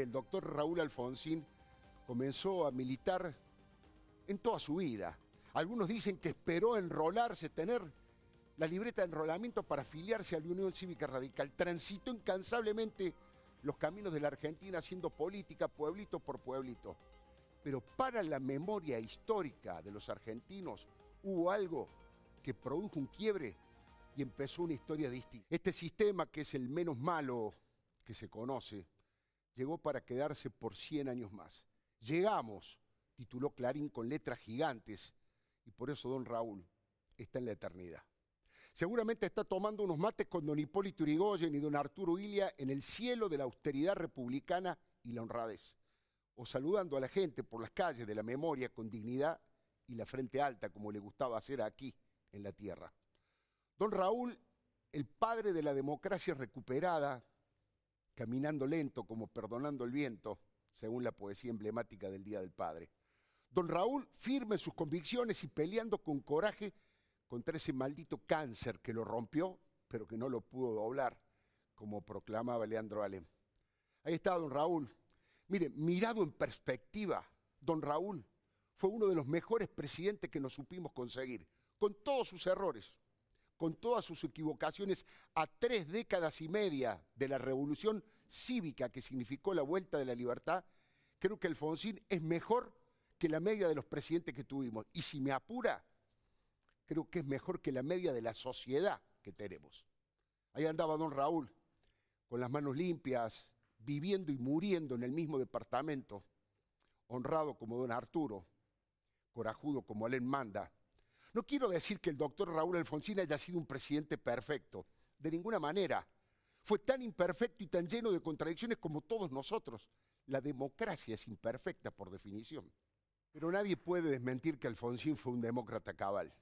El doctor Raúl Alfonsín comenzó a militar en toda su vida. Algunos dicen que esperó enrolarse, tener la libreta de enrolamiento para afiliarse a la Unión Cívica Radical. Transitó incansablemente los caminos de la Argentina haciendo política pueblito por pueblito. Pero para la memoria histórica de los argentinos hubo algo que produjo un quiebre y empezó una historia distinta. Este sistema que es el menos malo que se conoce, llegó para quedarse por 100 años más. Llegamos, tituló Clarín con letras gigantes, y por eso don Raúl está en la eternidad. Seguramente está tomando unos mates con don Hipólito Yrigoyen y don Arturo Ilia en el cielo de la austeridad republicana y la honradez, o saludando a la gente por las calles de la memoria con dignidad y la frente alta, como le gustaba hacer aquí en la tierra. Don Raúl, el padre de la democracia recuperada, caminando lento como perdonando el viento, según la poesía emblemática del Día del Padre. Don Raúl firme en sus convicciones y peleando con coraje contra ese maldito cáncer que lo rompió, pero que no lo pudo doblar, como proclamaba Leandro Alem. Ahí está don Raúl. Mire, mirado en perspectiva, don Raúl fue uno de los mejores presidentes que nos supimos conseguir, con todos sus errores, con todas sus equivocaciones a tres décadas y media de la revolución cívica que significó la vuelta de la libertad, creo que Alfonsín es mejor que la media de los presidentes que tuvimos. Y si me apura, creo que es mejor que la media de la sociedad que tenemos. Ahí andaba don Raúl, con las manos limpias, viviendo y muriendo en el mismo departamento, honrado como don Arturo, corajudo como Alén Manda, no quiero decir que el doctor Raúl Alfonsín haya sido un presidente perfecto, de ninguna manera. Fue tan imperfecto y tan lleno de contradicciones como todos nosotros. La democracia es imperfecta por definición. Pero nadie puede desmentir que Alfonsín fue un demócrata cabal.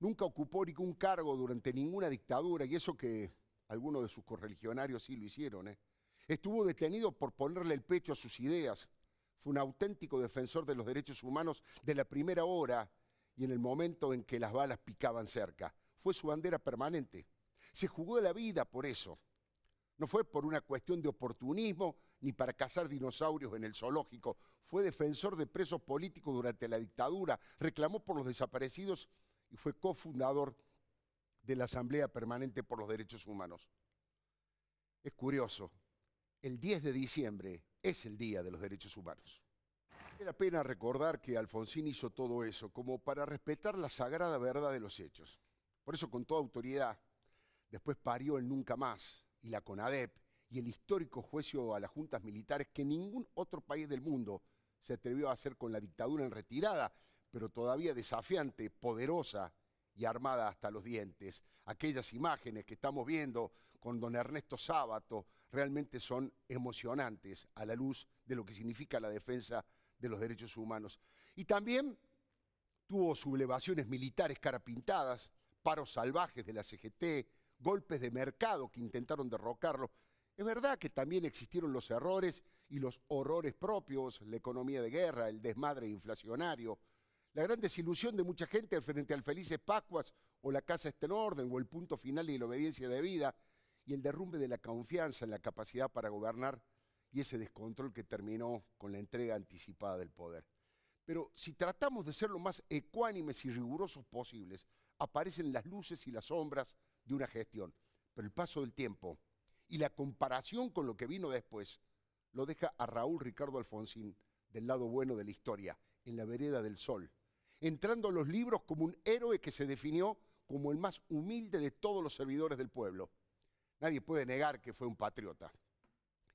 Nunca ocupó ningún cargo durante ninguna dictadura, y eso que algunos de sus correligionarios sí lo hicieron. ¿eh? Estuvo detenido por ponerle el pecho a sus ideas. Fue un auténtico defensor de los derechos humanos de la primera hora y en el momento en que las balas picaban cerca. Fue su bandera permanente. Se jugó la vida por eso. No fue por una cuestión de oportunismo ni para cazar dinosaurios en el zoológico. Fue defensor de presos políticos durante la dictadura, reclamó por los desaparecidos y fue cofundador de la Asamblea Permanente por los Derechos Humanos. Es curioso, el 10 de diciembre es el Día de los Derechos Humanos. Vale la pena recordar que Alfonsín hizo todo eso como para respetar la sagrada verdad de los hechos. Por eso con toda autoridad, después parió el Nunca Más y la CONADEP y el histórico juicio a las juntas militares que ningún otro país del mundo se atrevió a hacer con la dictadura en retirada, pero todavía desafiante, poderosa y armada hasta los dientes. Aquellas imágenes que estamos viendo con don Ernesto Sábato realmente son emocionantes a la luz de lo que significa la defensa de los derechos humanos. Y también tuvo sublevaciones militares carapintadas, paros salvajes de la CGT, golpes de mercado que intentaron derrocarlo. Es verdad que también existieron los errores y los horrores propios, la economía de guerra, el desmadre inflacionario, la gran desilusión de mucha gente frente al Felices Pascuas o la Casa está en orden o el punto final de la obediencia de vida y el derrumbe de la confianza en la capacidad para gobernar y ese descontrol que terminó con la entrega anticipada del poder. Pero si tratamos de ser lo más ecuánimes y rigurosos posibles, aparecen las luces y las sombras de una gestión. Pero el paso del tiempo y la comparación con lo que vino después lo deja a Raúl Ricardo Alfonsín del lado bueno de la historia, en la vereda del sol, entrando a los libros como un héroe que se definió como el más humilde de todos los servidores del pueblo. Nadie puede negar que fue un patriota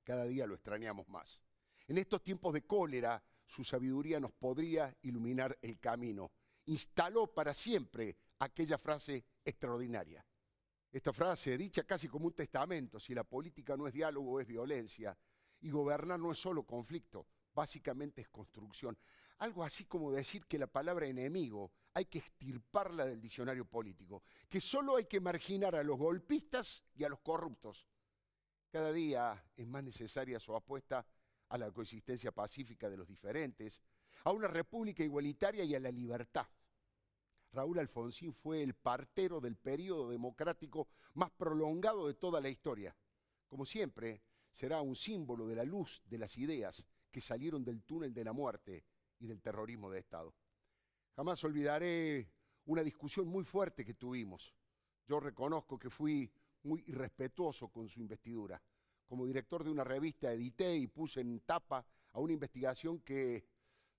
cada día lo extrañamos más. En estos tiempos de cólera, su sabiduría nos podría iluminar el camino. Instaló para siempre aquella frase extraordinaria. Esta frase, dicha casi como un testamento, si la política no es diálogo, es violencia, y gobernar no es solo conflicto, básicamente es construcción. Algo así como decir que la palabra enemigo hay que extirparla del diccionario político, que solo hay que marginar a los golpistas y a los corruptos, cada día es más necesaria su apuesta a la coexistencia pacífica de los diferentes, a una república igualitaria y a la libertad. Raúl Alfonsín fue el partero del periodo democrático más prolongado de toda la historia. Como siempre, será un símbolo de la luz de las ideas que salieron del túnel de la muerte y del terrorismo de Estado. Jamás olvidaré una discusión muy fuerte que tuvimos. Yo reconozco que fui muy irrespetuoso con su investidura. Como director de una revista edité y puse en tapa a una investigación que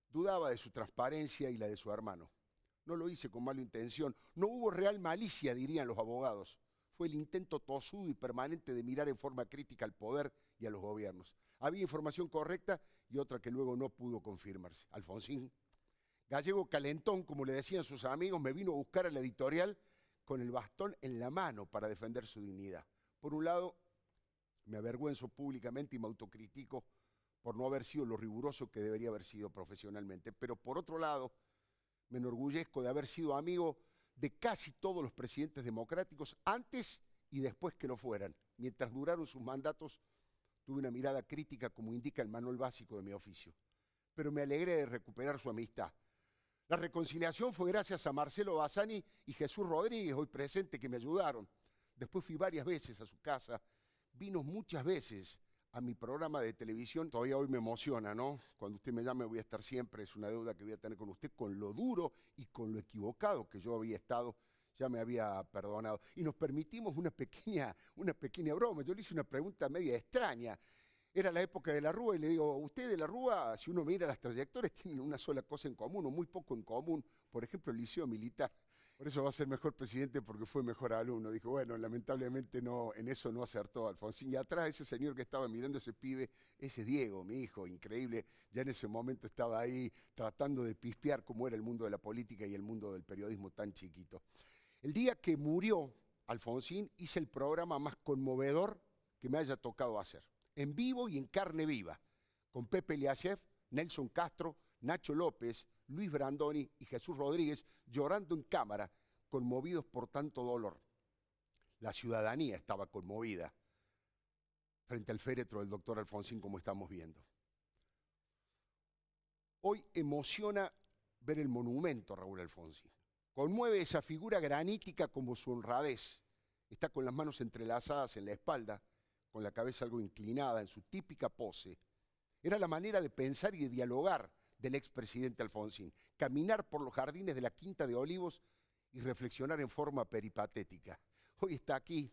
dudaba de su transparencia y la de su hermano. No lo hice con mala intención. No hubo real malicia, dirían los abogados. Fue el intento tosudo y permanente de mirar en forma crítica al poder y a los gobiernos. Había información correcta y otra que luego no pudo confirmarse. Alfonsín. Gallego Calentón, como le decían sus amigos, me vino a buscar a la editorial con el bastón en la mano para defender su dignidad. Por un lado, me avergüenzo públicamente y me autocritico por no haber sido lo riguroso que debería haber sido profesionalmente, pero por otro lado, me enorgullezco de haber sido amigo de casi todos los presidentes democráticos antes y después que lo fueran. Mientras duraron sus mandatos, tuve una mirada crítica, como indica el manual básico de mi oficio. Pero me alegré de recuperar su amistad la reconciliación fue gracias a Marcelo Bassani y Jesús Rodríguez, hoy presente, que me ayudaron. Después fui varias veces a su casa, vino muchas veces a mi programa de televisión. Todavía hoy me emociona, ¿no? Cuando usted me llame voy a estar siempre, es una deuda que voy a tener con usted, con lo duro y con lo equivocado que yo había estado, ya me había perdonado. Y nos permitimos una pequeña, una pequeña broma. Yo le hice una pregunta media extraña. Era la época de la Rúa y le digo, usted de la Rúa, si uno mira las trayectorias, tienen una sola cosa en común o muy poco en común. Por ejemplo, el liceo militar. Por eso va a ser mejor presidente porque fue mejor alumno. Dijo, bueno, lamentablemente no, en eso no acertó Alfonsín. Y atrás ese señor que estaba mirando ese pibe, ese Diego, mi hijo, increíble, ya en ese momento estaba ahí tratando de pispear cómo era el mundo de la política y el mundo del periodismo tan chiquito. El día que murió Alfonsín hice el programa más conmovedor que me haya tocado hacer en vivo y en carne viva, con Pepe Liachev, Nelson Castro, Nacho López, Luis Brandoni y Jesús Rodríguez llorando en cámara, conmovidos por tanto dolor. La ciudadanía estaba conmovida frente al féretro del doctor Alfonsín, como estamos viendo. Hoy emociona ver el monumento a Raúl Alfonsín. Conmueve esa figura granítica como su honradez. Está con las manos entrelazadas en la espalda, con la cabeza algo inclinada en su típica pose, era la manera de pensar y de dialogar del expresidente Alfonsín, caminar por los jardines de la Quinta de Olivos y reflexionar en forma peripatética. Hoy está aquí,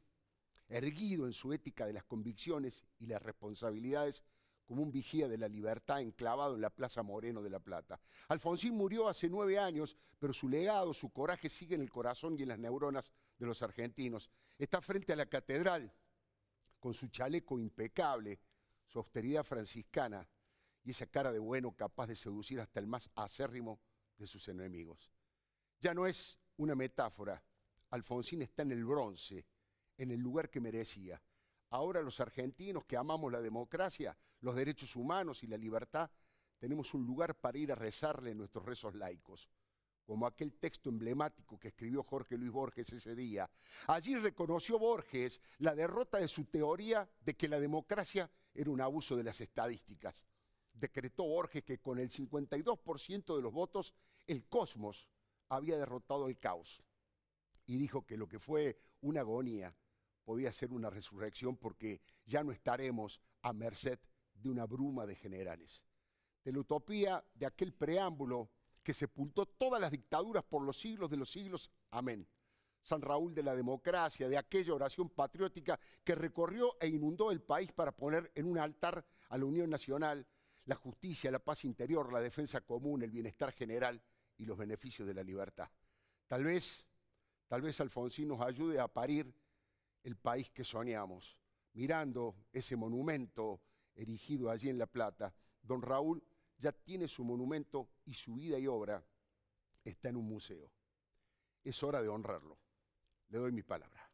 erguido en su ética de las convicciones y las responsabilidades, como un vigía de la libertad enclavado en la Plaza Moreno de La Plata. Alfonsín murió hace nueve años, pero su legado, su coraje sigue en el corazón y en las neuronas de los argentinos. Está frente a la catedral con su chaleco impecable, su austeridad franciscana y esa cara de bueno capaz de seducir hasta el más acérrimo de sus enemigos. Ya no es una metáfora. Alfonsín está en el bronce, en el lugar que merecía. Ahora los argentinos que amamos la democracia, los derechos humanos y la libertad, tenemos un lugar para ir a rezarle nuestros rezos laicos como aquel texto emblemático que escribió Jorge Luis Borges ese día, allí reconoció Borges la derrota de su teoría de que la democracia era un abuso de las estadísticas. Decretó Borges que con el 52% de los votos el cosmos había derrotado el caos y dijo que lo que fue una agonía podía ser una resurrección porque ya no estaremos a merced de una bruma de generales. De la utopía de aquel preámbulo que sepultó todas las dictaduras por los siglos de los siglos. Amén. San Raúl de la democracia, de aquella oración patriótica que recorrió e inundó el país para poner en un altar a la Unión Nacional, la justicia, la paz interior, la defensa común, el bienestar general y los beneficios de la libertad. Tal vez, tal vez Alfonsín nos ayude a parir el país que soñamos. Mirando ese monumento erigido allí en La Plata, don Raúl ya tiene su monumento y su vida y obra está en un museo. Es hora de honrarlo. Le doy mi palabra.